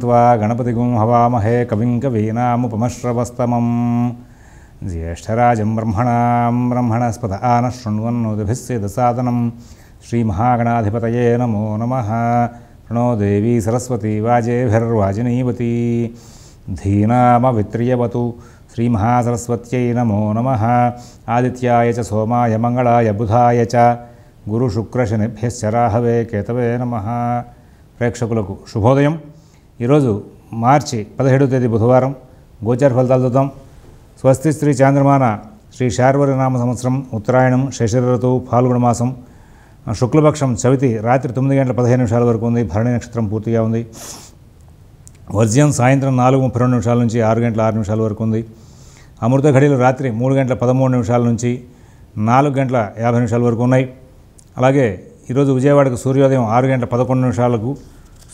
त्वा गणपतिगुं हवामहे कविं कवीनामुपमश्रवस्तमम् ज्येष्ठराजं ब्रह्मणां ब्रह्मणस्पद आनः शृण्वन्नोदभिस्सेदसादनं श्रीमहागणाधिपतये नमो नमः प्रणो देवी सरस्वती वाजेभिर्वाजिनीवती धीनामवित्र्यवतु श्रीमहासरस्वत्यै नमो नमः आदित्याय च सोमाय मङ्गलाय बुधाय च గురు శుక్ర శనిభ్యశ్చరాహవే కేతవే నమ ప్రేక్షకులకు శుభోదయం ఈరోజు మార్చి పదిహేడవ తేదీ బుధవారం గోచార ఫలితాలు చూద్దాం స్వస్తి శ్రీ చాంద్రమాన శ్రీ శార్వరి నామ సంవత్సరం ఉత్తరాయణం శశిర ఋతువు ఫాల్గుణ మాసం శుక్లపక్షం చవితి రాత్రి తొమ్మిది గంటల పదిహేను నిమిషాల వరకు ఉంది భరణి నక్షత్రం పూర్తిగా ఉంది వర్జ్యం సాయంత్రం నాలుగు ముప్పై రెండు నిమిషాల నుంచి ఆరు గంటల ఆరు నిమిషాల వరకు ఉంది అమృత ఘడియలు రాత్రి మూడు గంటల పదమూడు నిమిషాల నుంచి నాలుగు గంటల యాభై నిమిషాల వరకు ఉన్నాయి అలాగే ఈరోజు విజయవాడకు సూర్యోదయం ఆరు గంటల పదకొండు నిమిషాలకు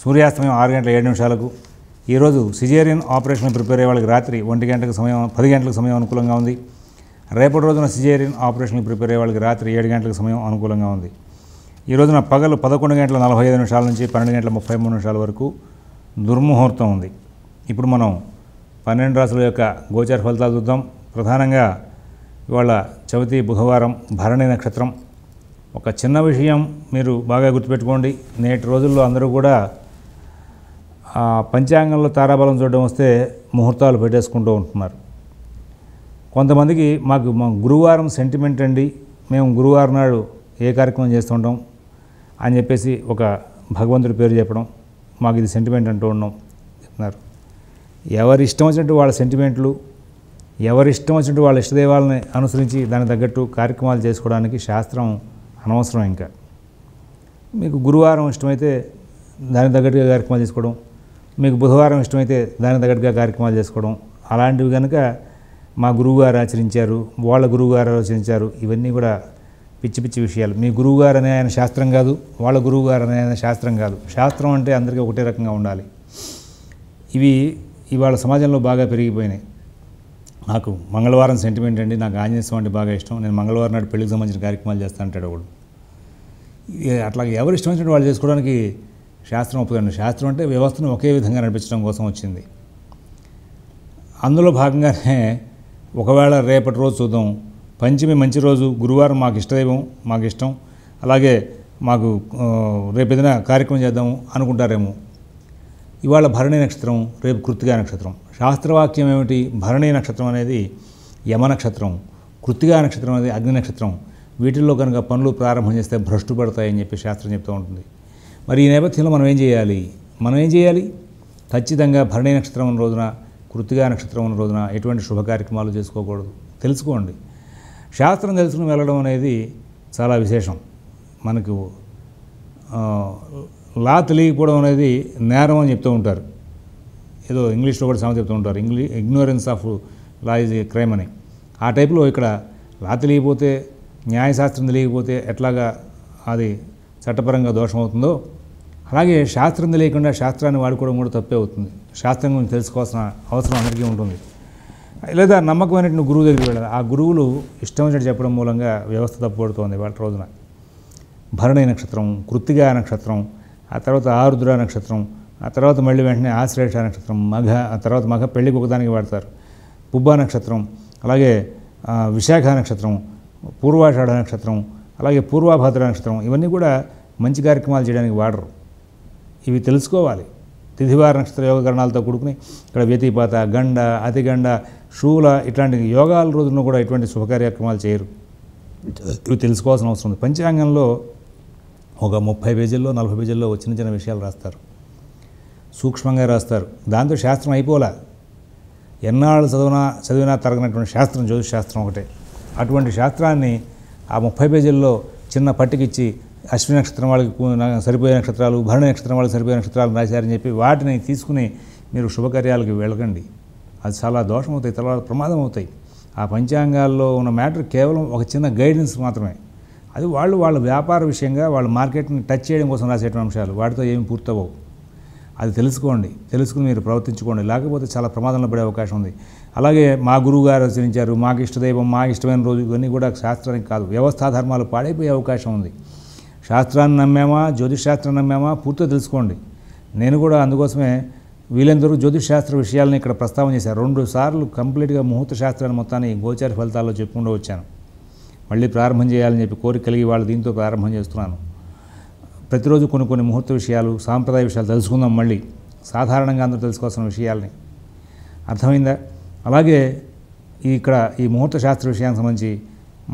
సూర్యాస్తమయం ఆరు గంటల ఏడు నిమిషాలకు ఈరోజు సిజేరియన్ ఆపరేషన్ ప్రిపేర్ అయ్యే వాళ్ళకి రాత్రి ఒంటి గంటలకు సమయం పది గంటలకు సమయం అనుకూలంగా ఉంది రేపటి రోజున సిజేరియన్ ఆపరేషన్కి ప్రిపేర్ అయ్యే వాళ్ళకి రాత్రి ఏడు గంటలకు సమయం అనుకూలంగా ఉంది ఈ రోజున పగలు పదకొండు గంటల నలభై ఐదు నిమిషాల నుంచి పన్నెండు గంటల ముప్పై మూడు నిమిషాల వరకు దుర్ముహూర్తం ఉంది ఇప్పుడు మనం పన్నెండు రాసుల యొక్క గోచార ఫలితాలు చూద్దాం ప్రధానంగా ఇవాళ చవితి బుధవారం భరణి నక్షత్రం ఒక చిన్న విషయం మీరు బాగా గుర్తుపెట్టుకోండి నేటి రోజుల్లో అందరూ కూడా పంచాంగంలో తారాబలం చూడడం వస్తే ముహూర్తాలు పెట్టేసుకుంటూ ఉంటున్నారు కొంతమందికి మాకు మా గురువారం సెంటిమెంట్ అండి మేము గురువారం నాడు ఏ కార్యక్రమం చేస్తుంటాం అని చెప్పేసి ఒక భగవంతుడి పేరు చెప్పడం మాకు ఇది సెంటిమెంట్ అంటూ ఉన్నాం చెప్తున్నారు ఎవరి ఇష్టం వచ్చినట్టు వాళ్ళ సెంటిమెంట్లు ఎవరి ఇష్టం వచ్చినట్టు వాళ్ళ ఇష్టదేవాలని అనుసరించి దాని తగ్గట్టు కార్యక్రమాలు చేసుకోవడానికి శాస్త్రం అనవసరం ఇంకా మీకు గురువారం ఇష్టమైతే దానికి తగ్గట్టుగా కార్యక్రమాలు చేసుకోవడం మీకు బుధవారం ఇష్టమైతే దానికి తగ్గట్టుగా కార్యక్రమాలు చేసుకోవడం అలాంటివి కనుక మా గురువుగారు ఆచరించారు వాళ్ళ గురువుగారు ఆలోచించారు ఇవన్నీ కూడా పిచ్చి పిచ్చి విషయాలు మీ గురువుగారు అనే ఆయన శాస్త్రం కాదు వాళ్ళ గురువుగారు అనే ఆయన శాస్త్రం కాదు శాస్త్రం అంటే అందరికీ ఒకటే రకంగా ఉండాలి ఇవి ఇవాళ సమాజంలో బాగా పెరిగిపోయినాయి నాకు మంగళవారం సెంటిమెంట్ అండి నాకు ఆంజనేయ స్వామి బాగా ఇష్టం నేను మంగళవారం నాడు పెళ్లికి సంబంధించిన కార్యక్రమాలు అంటాడు ఒకడు అట్లా ఎవరు ఇష్టం వచ్చినట్టు వాళ్ళు చేసుకోవడానికి శాస్త్రం ఒప్పుకోలేను శాస్త్రం అంటే వ్యవస్థను ఒకే విధంగా నడిపించడం కోసం వచ్చింది అందులో భాగంగానే ఒకవేళ రేపటి రోజు చూద్దాం పంచమి మంచి రోజు గురువారం మాకు ఇష్టదైవం మాకు ఇష్టం అలాగే మాకు రేపు ఏదైనా కార్యక్రమం చేద్దాము అనుకుంటారేమో ఇవాళ భరణి నక్షత్రం రేపు కృత్తిగా నక్షత్రం శాస్త్రవాక్యం ఏమిటి భరణి నక్షత్రం అనేది యమ నక్షత్రం కృత్తిగా నక్షత్రం అనేది అగ్ని నక్షత్రం వీటిల్లో కనుక పనులు ప్రారంభం చేస్తే భ్రష్టు పడతాయని చెప్పి శాస్త్రం చెప్తూ ఉంటుంది మరి ఈ నేపథ్యంలో మనం ఏం చేయాలి మనం ఏం చేయాలి ఖచ్చితంగా భరణి నక్షత్రం రోజున కృతిగా నక్షత్రం రోజున ఎటువంటి శుభ కార్యక్రమాలు చేసుకోకూడదు తెలుసుకోండి శాస్త్రం తెలుసుకుని వెళ్ళడం అనేది చాలా విశేషం మనకు లా తెలియకపోవడం అనేది నేరం అని చెప్తూ ఉంటారు ఏదో ఇంగ్లీష్లో కూడా సమస్య చెప్తూ ఉంటారు ఇంగ్లీ ignorance of law is a crime అని ఆ టైప్లో ఇక్కడ లా తెలియకపోతే న్యాయశాస్త్రం తెలియకపోతే ఎట్లాగా అది చట్టపరంగా దోషం అవుతుందో అలాగే శాస్త్రం తెలియకుండా శాస్త్రాన్ని వాడుకోవడం కూడా తప్పే అవుతుంది శాస్త్రం గురించి తెలుసుకోవాల్సిన అవసరం అందరికీ ఉంటుంది లేదా నమ్మకమైనటువంటి గురువు దగ్గరికి వెళ్ళాలి ఆ గురువులు ఇష్టం వచ్చినట్టు చెప్పడం మూలంగా వ్యవస్థ తప్పుపడుతోంది వాటి రోజున భరణి నక్షత్రం కృత్తిగా నక్షత్రం ఆ తర్వాత ఆరుద్ర నక్షత్రం ఆ తర్వాత మళ్ళీ వెంటనే ఆశ్రేష నక్షత్రం మఘ ఆ తర్వాత మఘ పెళ్ళికి ఒకదానికి వాడతారు పుబ్బ నక్షత్రం అలాగే విశాఖ నక్షత్రం పూర్వాషాఢ నక్షత్రం అలాగే పూర్వాభాద్ర నక్షత్రం ఇవన్నీ కూడా మంచి కార్యక్రమాలు చేయడానికి వాడరు ఇవి తెలుసుకోవాలి తిథివార నక్షత్ర యోగ కరణాలతో కూడుకుని ఇక్కడ వ్యతిపాత గండ అతిగండ శూల ఇట్లాంటి యోగాల రోజున కూడా ఇటువంటి శుభకార్యక్రమాలు చేయరు ఇవి తెలుసుకోవాల్సిన అవసరం ఉంది పంచాంగంలో ఒక ముప్పై పేజీల్లో నలభై పేజీల్లో చిన్న చిన్న విషయాలు రాస్తారు సూక్ష్మంగా రాస్తారు దాంతో శాస్త్రం అయిపోలే ఎన్నాళ్ళు చదివినా చదివినా తరగనటువంటి శాస్త్రం జ్యోతిష్ శాస్త్రం ఒకటే అటువంటి శాస్త్రాన్ని ఆ ముప్పై పేజీల్లో చిన్న పట్టికిచ్చి అశ్విని నక్షత్రం వాళ్ళకి సరిపోయే నక్షత్రాలు భరణ నక్షత్రం వాళ్ళకి సరిపోయే నక్షత్రాలు రాశారని చెప్పి వాటిని తీసుకుని మీరు శుభకార్యాలకు వెళ్ళకండి అది చాలా దోషం అవుతాయి తర్వాత ప్రమాదం అవుతాయి ఆ పంచాంగాల్లో ఉన్న మ్యాటర్ కేవలం ఒక చిన్న గైడెన్స్ మాత్రమే అది వాళ్ళు వాళ్ళ వ్యాపార విషయంగా వాళ్ళ మార్కెట్ని టచ్ చేయడం కోసం రాసేటువంటి అంశాలు వాటితో ఏమి పూర్తవవు అది తెలుసుకోండి తెలుసుకుని మీరు ప్రవర్తించుకోండి లేకపోతే చాలా ప్రమాదంలో పడే అవకాశం ఉంది అలాగే మా గురువు గారు ఆచరించారు మాకు ఇష్టదైవం మా ఇష్టమైన రోజు ఇవన్నీ కూడా శాస్త్రానికి కాదు వ్యవస్థాధర్మాలు పాడైపోయే అవకాశం ఉంది శాస్త్రాన్ని నమ్మామా జ్యోతిష్ శాస్త్రం నమ్మామా పూర్తిగా తెలుసుకోండి నేను కూడా అందుకోసమే వీళ్ళందరూ జ్యోతిష్ శాస్త్ర విషయాలను ఇక్కడ ప్రస్తావన చేశారు రెండు సార్లు కంప్లీట్గా ముహూర్త శాస్త్రాన్ని మొత్తాన్ని గోచార ఫలితాల్లో చెప్పుకుంటూ వచ్చాను మళ్ళీ ప్రారంభం చేయాలని చెప్పి కోరిక కలిగి వాళ్ళు దీంతో ప్రారంభం చేస్తున్నాను ప్రతిరోజు కొన్ని కొన్ని ముహూర్త విషయాలు సాంప్రదాయ విషయాలు తెలుసుకుందాం మళ్ళీ సాధారణంగా అందరూ తెలుసుకోవాల్సిన విషయాల్ని అర్థమైందా అలాగే ఇక్కడ ఈ ముహూర్త శాస్త్ర విషయానికి సంబంధించి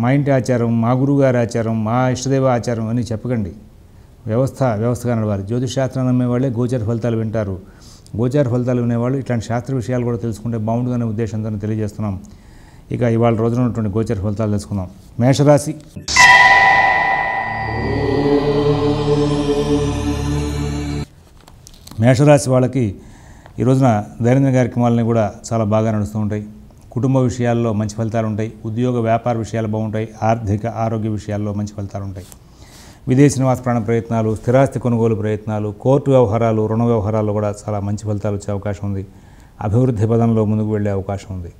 మా ఇంటి ఆచారం మా గురువుగారి ఆచారం మా ఇష్టదేవ ఆచారం అని చెప్పకండి వ్యవస్థ వ్యవస్థగా నడవాలి జ్యోతిష్ శాస్త్రం నమ్మేవాళ్ళే గోచర ఫలితాలు వింటారు గోచార ఫలితాలు వినేవాళ్ళు ఇట్లాంటి శాస్త్ర విషయాలు కూడా తెలుసుకుంటే బాగుంటుందనే ఉద్దేశంతో తెలియజేస్తున్నాం ఇక ఇవాళ రోజున ఉన్నటువంటి గోచర ఫలితాలు తెలుసుకుందాం మేషరాశి మేషరాశి వాళ్ళకి ఈ రోజున దైనందిన కార్యక్రమాలని కూడా చాలా బాగా నడుస్తూ ఉంటాయి కుటుంబ విషయాల్లో మంచి ఫలితాలు ఉంటాయి ఉద్యోగ వ్యాపార విషయాలు బాగుంటాయి ఆర్థిక ఆరోగ్య విషయాల్లో మంచి ఫలితాలు ఉంటాయి విదేశీ నివాస ప్రాణ ప్రయత్నాలు స్థిరాస్తి కొనుగోలు ప్రయత్నాలు కోర్టు వ్యవహారాలు రుణ వ్యవహారాలు కూడా చాలా మంచి ఫలితాలు వచ్చే అవకాశం ఉంది అభివృద్ధి పదంలో ముందుకు వెళ్ళే అవకాశం ఉంది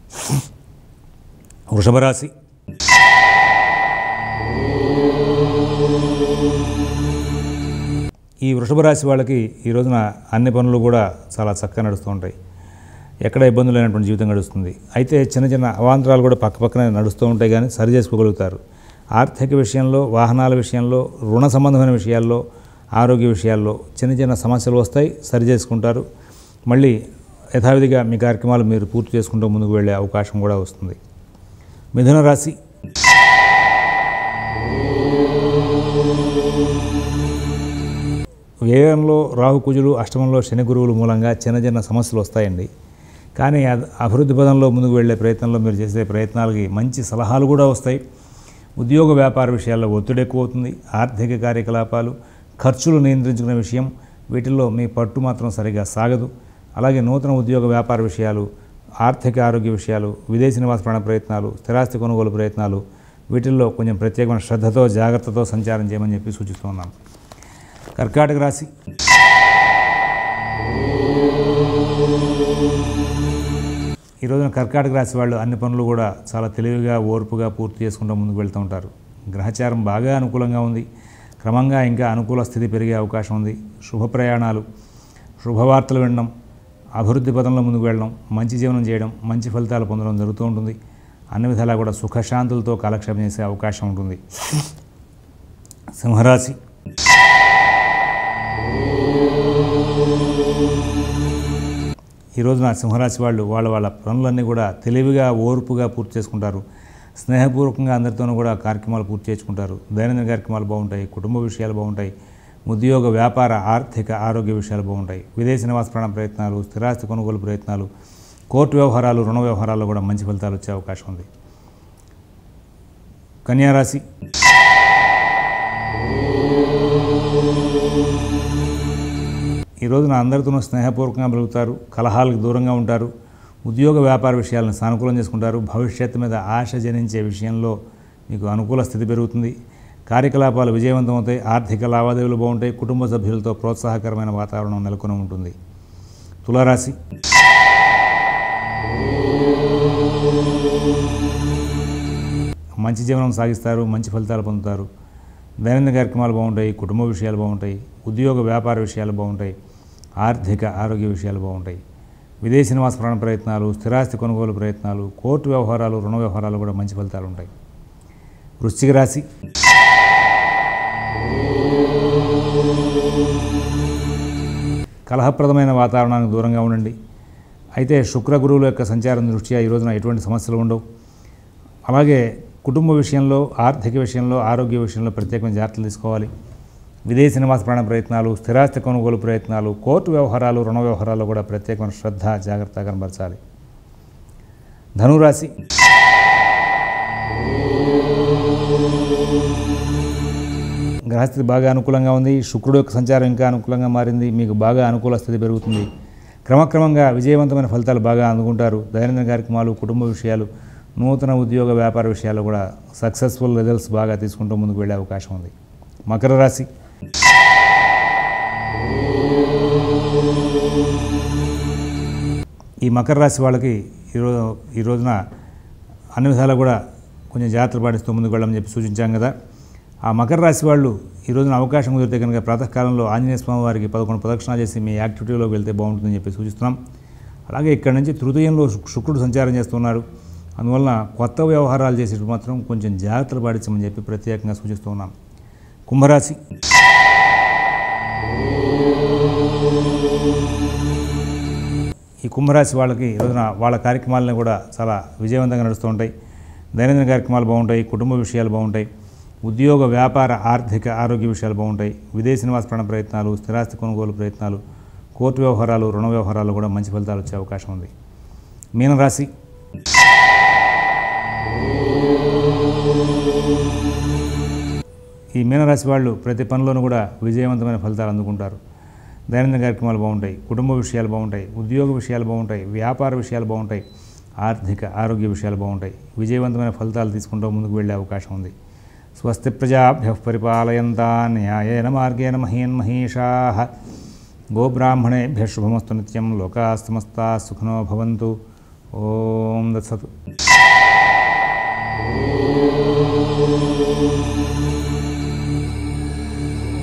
వృషభరాశి ఈ వృషభ రాశి వాళ్ళకి ఈ రోజున అన్ని పనులు కూడా చాలా చక్కగా నడుస్తూ ఉంటాయి ఎక్కడ ఇబ్బందులు లేనటువంటి జీవితం గడుస్తుంది అయితే చిన్న చిన్న అవాంతరాలు కూడా పక్క పక్కన నడుస్తూ ఉంటాయి కానీ సరి చేసుకోగలుగుతారు ఆర్థిక విషయంలో వాహనాల విషయంలో రుణ సంబంధమైన విషయాల్లో ఆరోగ్య విషయాల్లో చిన్న చిన్న సమస్యలు వస్తాయి సరి చేసుకుంటారు మళ్ళీ యథావిధిగా మీ కార్యక్రమాలు మీరు పూర్తి చేసుకుంటూ ముందుకు వెళ్ళే అవకాశం కూడా వస్తుంది మిథున రాశి వ్యయంలో రాహుకూజులు అష్టమంలో శని గురువులు మూలంగా చిన్న చిన్న సమస్యలు వస్తాయండి కానీ అభివృద్ధి పదంలో ముందుకు వెళ్ళే ప్రయత్నంలో మీరు చేసే ప్రయత్నాలకి మంచి సలహాలు కూడా వస్తాయి ఉద్యోగ వ్యాపార విషయాల్లో ఒత్తిడి ఎక్కువ అవుతుంది ఆర్థిక కార్యకలాపాలు ఖర్చులు నియంత్రించుకునే విషయం వీటిల్లో మీ పట్టు మాత్రం సరిగా సాగదు అలాగే నూతన ఉద్యోగ వ్యాపార విషయాలు ఆర్థిక ఆరోగ్య విషయాలు విదేశీ నివాస ప్రాణ ప్రయత్నాలు స్థిరాస్తి కొనుగోలు ప్రయత్నాలు వీటిల్లో కొంచెం ప్రత్యేకమైన శ్రద్ధతో జాగ్రత్తతో సంచారం చేయమని చెప్పి సూచిస్తున్నాను కర్కాటక రాశి ఈ రోజున కర్కాటక రాశి వాళ్ళు అన్ని పనులు కూడా చాలా తెలివిగా ఓర్పుగా పూర్తి చేసుకుంటూ ముందుకు వెళ్తూ ఉంటారు గ్రహచారం బాగా అనుకూలంగా ఉంది క్రమంగా ఇంకా అనుకూల స్థితి పెరిగే అవకాశం ఉంది శుభ ప్రయాణాలు శుభవార్తలు వినడం అభివృద్ధి పదంలో ముందుకు వెళ్ళడం మంచి జీవనం చేయడం మంచి ఫలితాలు పొందడం జరుగుతూ ఉంటుంది అన్ని విధాలా కూడా సుఖశాంతులతో కాలక్షేపం చేసే అవకాశం ఉంటుంది సింహరాశి ఈరోజు నా సింహరాశి వాళ్ళు వాళ్ళ వాళ్ళ పనులన్నీ కూడా తెలివిగా ఓర్పుగా పూర్తి చేసుకుంటారు స్నేహపూర్వకంగా అందరితోనూ కూడా కార్యక్రమాలు పూర్తి చేసుకుంటారు దైనందిన కార్యక్రమాలు బాగుంటాయి కుటుంబ విషయాలు బాగుంటాయి ఉద్యోగ వ్యాపార ఆర్థిక ఆరోగ్య విషయాలు బాగుంటాయి విదేశీ నివాస ప్రాణ ప్రయత్నాలు స్థిరాస్తి కొనుగోలు ప్రయత్నాలు కోర్టు వ్యవహారాలు రుణ వ్యవహారాల్లో కూడా మంచి ఫలితాలు వచ్చే అవకాశం ఉంది కన్యారాశి రోజున అందరితోనూ స్నేహపూర్వకంగా పెరుగుతారు కలహాలకు దూరంగా ఉంటారు ఉద్యోగ వ్యాపార విషయాలను సానుకూలం చేసుకుంటారు భవిష్యత్తు మీద ఆశ జనించే విషయంలో మీకు అనుకూల స్థితి పెరుగుతుంది కార్యకలాపాలు విజయవంతం అవుతాయి ఆర్థిక లావాదేవీలు బాగుంటాయి కుటుంబ సభ్యులతో ప్రోత్సాహకరమైన వాతావరణం నెలకొని ఉంటుంది తులారాశి మంచి జీవనం సాగిస్తారు మంచి ఫలితాలు పొందుతారు దైనందిన కార్యక్రమాలు బాగుంటాయి కుటుంబ విషయాలు బాగుంటాయి ఉద్యోగ వ్యాపార విషయాలు బాగుంటాయి ఆర్థిక ఆరోగ్య విషయాలు బాగుంటాయి విదేశీ నివాస ప్రాణ ప్రయత్నాలు స్థిరాస్తి కొనుగోలు ప్రయత్నాలు కోర్టు వ్యవహారాలు రుణ వ్యవహారాలు కూడా మంచి ఫలితాలు ఉంటాయి వృశ్చిక రాశి కలహప్రదమైన వాతావరణానికి దూరంగా ఉండండి అయితే శుక్ర గురువుల యొక్క సంచారం దృష్ట్యా ఈ రోజున ఎటువంటి సమస్యలు ఉండవు అలాగే కుటుంబ విషయంలో ఆర్థిక విషయంలో ఆరోగ్య విషయంలో ప్రత్యేకమైన జాగ్రత్తలు తీసుకోవాలి విదేశీ నివాస ప్రయాణ ప్రయత్నాలు స్థిరాస్తి కొనుగోలు ప్రయత్నాలు కోర్టు వ్యవహారాలు రుణ వ్యవహారాలు కూడా ప్రత్యేకమైన శ్రద్ధ జాగ్రత్త కనబరచాలి ధనురాశి గ్రహస్థితి బాగా అనుకూలంగా ఉంది శుక్రుడు యొక్క సంచారం ఇంకా అనుకూలంగా మారింది మీకు బాగా అనుకూల స్థితి పెరుగుతుంది క్రమక్రమంగా విజయవంతమైన ఫలితాలు బాగా అందుకుంటారు దైనందిన కార్యక్రమాలు కుటుంబ విషయాలు నూతన ఉద్యోగ వ్యాపార విషయాలు కూడా సక్సెస్ఫుల్ రిజల్ట్స్ బాగా తీసుకుంటూ ముందుకు వెళ్ళే అవకాశం ఉంది మకర రాశి ఈ మకర రాశి వాళ్ళకి ఈరోజు ఈ రోజున అన్ని విధాలు కూడా కొంచెం జాగ్రత్త పాటిస్తూ ముందుకు వెళ్ళమని చెప్పి సూచించాం కదా ఆ మకర రాశి వాళ్ళు ఈ రోజున అవకాశం కుదిరితే కనుక ప్రాతకాలంలో ఆంజనేయ స్వామి వారికి పదకొండు ప్రదక్షిణ చేసి మీ యాక్టివిటీలోకి వెళ్తే బాగుంటుందని చెప్పి సూచిస్తున్నాం అలాగే ఇక్కడ నుంచి తృతీయంలో శుక్రుడు సంచారం చేస్తున్నారు అందువలన కొత్త వ్యవహారాలు చేసేటప్పుడు మాత్రం కొంచెం జాగ్రత్తలు పాటించమని చెప్పి ప్రత్యేకంగా సూచిస్తూ ఉన్నాం కుంభరాశి ఈ కుంభరాశి వాళ్ళకి రోజున వాళ్ళ కార్యక్రమాలను కూడా చాలా విజయవంతంగా నడుస్తూ ఉంటాయి దైనందిన కార్యక్రమాలు బాగుంటాయి కుటుంబ విషయాలు బాగుంటాయి ఉద్యోగ వ్యాపార ఆర్థిక ఆరోగ్య విషయాలు బాగుంటాయి విదేశీ నివాస ప్రణ ప్రయత్నాలు స్థిరాస్తి కొనుగోలు ప్రయత్నాలు కోర్టు వ్యవహారాలు రుణ వ్యవహారాలు కూడా మంచి ఫలితాలు వచ్చే అవకాశం ఉంది మీనరాశి ఈ మీనరాశి వాళ్ళు ప్రతి పనిలోనూ కూడా విజయవంతమైన ఫలితాలు అందుకుంటారు దైనందిన కార్యక్రమాలు బాగుంటాయి కుటుంబ విషయాలు బాగుంటాయి ఉద్యోగ విషయాలు బాగుంటాయి వ్యాపార విషయాలు బాగుంటాయి ఆర్థిక ఆరోగ్య విషయాలు బాగుంటాయి విజయవంతమైన ఫలితాలు తీసుకుంటూ ముందుకు వెళ్ళే అవకాశం ఉంది స్వస్తి ప్రజాభ్య పరిపాలయంతా న్యాయేన మార్గేణ మహీన్ మహేషా గోబ్రాహ్మణేభ్య శుభమస్తు నిత్యం లోకాస్తమస్తా సుఖనో భవంతు ఓం దత్సత్